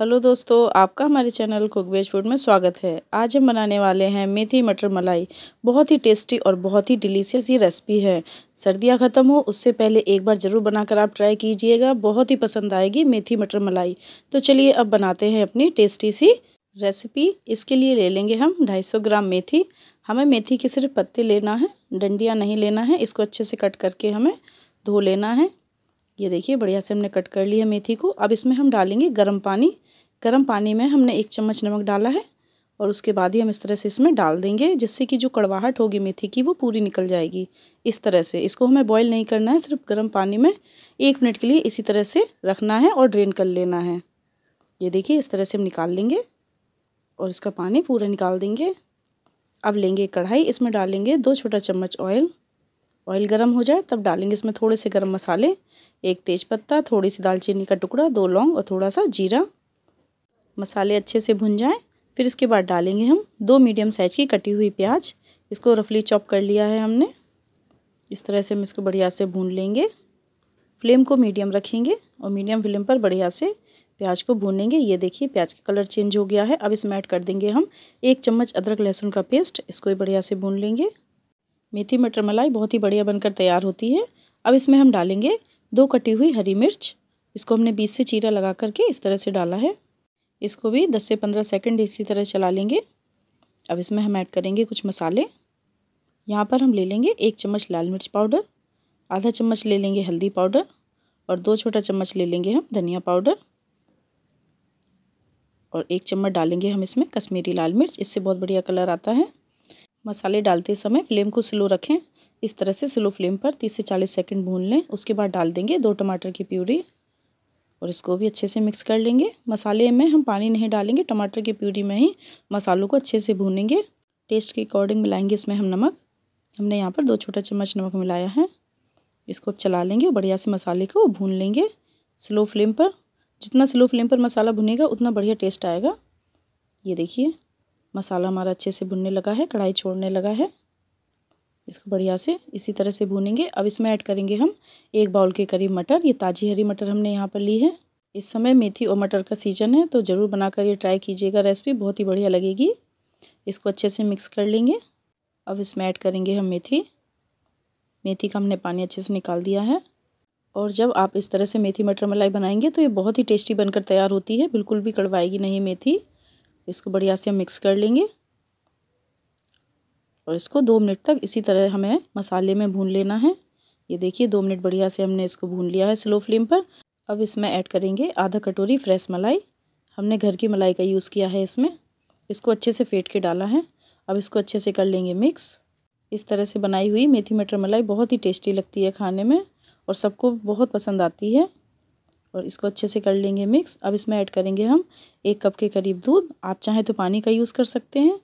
hello दोस्तों आपका हमारे चैनल कुक वेज फूड में स्वागत है आज हम बनाने वाले हैं मेथी मटर मलाई बहुत ही टेस्टी और बहुत ही डिलीशियस ये रेसिपी है सर्दियां ख़त्म हो उससे पहले एक बार ज़रूर बनाकर आप ट्राई कीजिएगा बहुत ही पसंद आएगी मेथी मटर मलाई तो चलिए अब बनाते हैं अपनी टेस्टी सी रेसिपी इसके लिए ले लेंगे हम ढाई ग्राम मेथी हमें मेथी के सिर्फ पत्ते लेना है डंडियाँ नहीं लेना है इसको अच्छे से कट करके हमें धो लेना है ये देखिए बढ़िया से हमने कट कर लिया मेथी को अब इसमें हम डालेंगे गर्म पानी गर्म पानी में हमने एक चम्मच नमक डाला है और उसके बाद ही हम इस तरह से इसमें डाल देंगे जिससे कि जो कड़वाहट होगी मेथी की वो पूरी निकल जाएगी इस तरह से इसको हमें बॉईल नहीं करना है सिर्फ गर्म पानी में एक मिनट के लिए इसी तरह से रखना है और ड्रेन कर लेना है ये देखिए इस तरह से हम निकाल लेंगे और इसका पानी पूरा निकाल देंगे अब लेंगे कढ़ाई इसमें डालेंगे दो छोटा चम्मच ऑयल ऑयल गर्म हो जाए तब डालेंगे इसमें थोड़े से गर्म मसाले एक तेज़पत्ता थोड़ी सी दालचीनी का टुकड़ा दो लौंग और थोड़ा सा जीरा मसाले अच्छे से भुन जाएँ फिर इसके बाद डालेंगे हम दो मीडियम साइज़ की कटी हुई प्याज इसको रफली चॉप कर लिया है हमने इस तरह से हम इसको बढ़िया से भून लेंगे फ्लेम को मीडियम रखेंगे और मीडियम फ्लेम पर बढ़िया से प्याज को भूनेंगे ये देखिए प्याज का कलर चेंज हो गया है अब इसमें ऐड कर देंगे हम एक चम्मच अदरक लहसुन का पेस्ट इसको भी बढ़िया से भून लेंगे मेथी मटर मलाई बहुत ही बढ़िया बनकर तैयार होती है अब इसमें हम डालेंगे दो कटी हुई हरी मिर्च इसको हमने बीस से चीरा लगा करके इस तरह से डाला है इसको भी दस से पंद्रह सेकेंड इसी तरह चला लेंगे अब इसमें हम ऐड करेंगे कुछ मसाले यहाँ पर हम ले लेंगे एक चम्मच लाल मिर्च पाउडर आधा चम्मच ले लेंगे हल्दी पाउडर और दो छोटा चम्मच ले लेंगे हम धनिया पाउडर और एक चम्मच डालेंगे हम इसमें कश्मीरी लाल मिर्च इससे बहुत बढ़िया कलर आता है मसाले डालते समय फ्लेम को स्लो रखें इस तरह से स्लो फ्लेम पर तीस से चालीस सेकंड भून लें उसके बाद डाल देंगे दो टमाटर की प्यूरी और इसको भी अच्छे से मिक्स कर लेंगे मसाले में हम पानी नहीं डालेंगे टमाटर की प्यूरी में ही मसालों को अच्छे से भूनेंगे टेस्ट के अकॉर्डिंग मिलाएंगे इसमें हम नमक हमने यहाँ पर दो छोटा चम्मच नमक मिलाया है इसको चला लेंगे बढ़िया से मसाले को भून लेंगे स्लो फ्लेम पर जितना स्लो फ्लेम पर मसाला भुनेगा उतना बढ़िया टेस्ट आएगा ये देखिए मसाला हमारा अच्छे से भुनने लगा है कढ़ाई छोड़ने लगा है इसको बढ़िया से इसी तरह से भूनेंगे अब इसमें ऐड करेंगे हम एक बाउल के करीब मटर ये ताज़ी हरी मटर हमने यहाँ पर ली है इस समय मेथी और मटर का सीजन है तो ज़रूर बनाकर ये ट्राई कीजिएगा रेसिपी बहुत ही बढ़िया लगेगी इसको अच्छे से मिक्स कर लेंगे अब इसमें ऐड करेंगे हम मेथी मेथी का हमने पानी अच्छे से निकाल दिया है और जब आप इस तरह से मेथी मटर मलाई बनाएंगे तो ये बहुत ही टेस्टी बनकर तैयार होती है बिल्कुल भी कड़वाएगी नहीं मेथी इसको बढ़िया से मिक्स कर लेंगे और इसको दो मिनट तक इसी तरह हमें मसाले में भून लेना है ये देखिए दो मिनट बढ़िया से हमने इसको भून लिया है स्लो फ्लेम पर अब इसमें ऐड करेंगे आधा कटोरी फ्रेश मलाई हमने घर की मलाई का यूज़ किया है इसमें इसको अच्छे से फेंट के डाला है अब इसको अच्छे से कर लेंगे मिक्स इस तरह से बनाई हुई मेथी मटर मलाई बहुत ही टेस्टी लगती है खाने में और सबको बहुत पसंद आती है और इसको अच्छे से कर लेंगे मिक्स अब इसमें ऐड करेंगे हम एक कप के करीब दूध आप चाहें तो पानी का यूज़ कर सकते हैं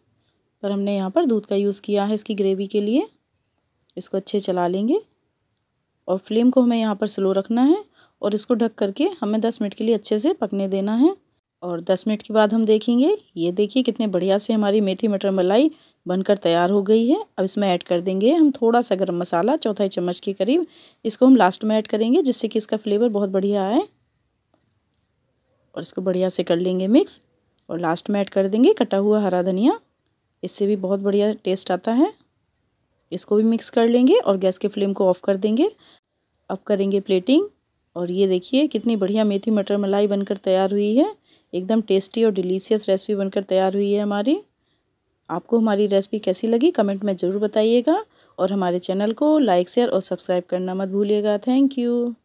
पर हमने यहाँ पर दूध का यूज़ किया है इसकी ग्रेवी के लिए इसको अच्छे चला लेंगे और फ्लेम को हमें यहाँ पर स्लो रखना है और इसको ढक करके हमें दस मिनट के लिए अच्छे से पकने देना है और दस मिनट के बाद हम देखेंगे ये देखिए कितने बढ़िया से हमारी मेथी मटर मलाई बनकर तैयार हो गई है अब इसमें ऐड कर देंगे हम थोड़ा सा गर्म मसाला चौथाई चम्मच के करीब इसको हम लास्ट में ऐड करेंगे जिससे कि इसका फ्लेवर बहुत बढ़िया आए और इसको बढ़िया से कर लेंगे मिक्स और लास्ट में ऐड कर देंगे कटा हुआ हरा धनिया इससे भी बहुत बढ़िया टेस्ट आता है इसको भी मिक्स कर लेंगे और गैस के फ्लेम को ऑफ़ कर देंगे अब करेंगे प्लेटिंग और ये देखिए कितनी बढ़िया मेथी मटर मलाई बनकर तैयार हुई है एकदम टेस्टी और डिलीशियस रेसिपी बनकर तैयार हुई है हमारी आपको हमारी रेसिपी कैसी लगी कमेंट में ज़रूर बताइएगा और हमारे चैनल को लाइक शेयर और सब्सक्राइब करना मत भूलिएगा थैंक यू